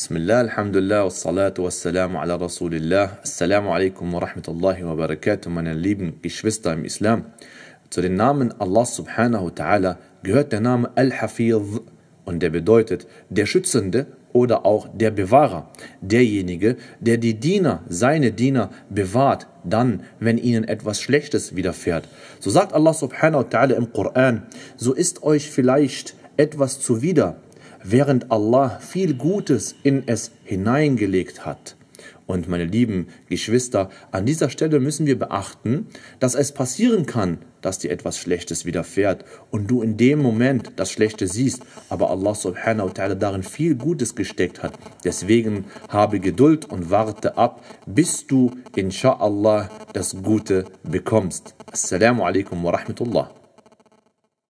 Bismillah, Alhamdulillah, Salatu, لله والصلاة والسلام على رسول alaikum wa rahmatullahi wa barakatuh meine lieben Geschwister im Islam zu den Namen Allah subhanahu wa ta'ala gehört der Name Al-Hafiz und der bedeutet der Schützende oder auch der Bewahrer, derjenige, der die Diener, seine Diener bewahrt, dann, wenn ihnen etwas Schlechtes widerfährt. So sagt Allah subhanahu wa ta'ala im Koran, so ist euch vielleicht etwas zuwider, während Allah viel Gutes in es hineingelegt hat. Und meine lieben Geschwister, an dieser Stelle müssen wir beachten, dass es passieren kann, dass dir etwas Schlechtes widerfährt und du in dem Moment das Schlechte siehst, aber Allah subhanahu wa ta'ala darin viel Gutes gesteckt hat. Deswegen habe Geduld und warte ab, bis du inshallah das Gute bekommst. Assalamu alaikum wa rahmatullah.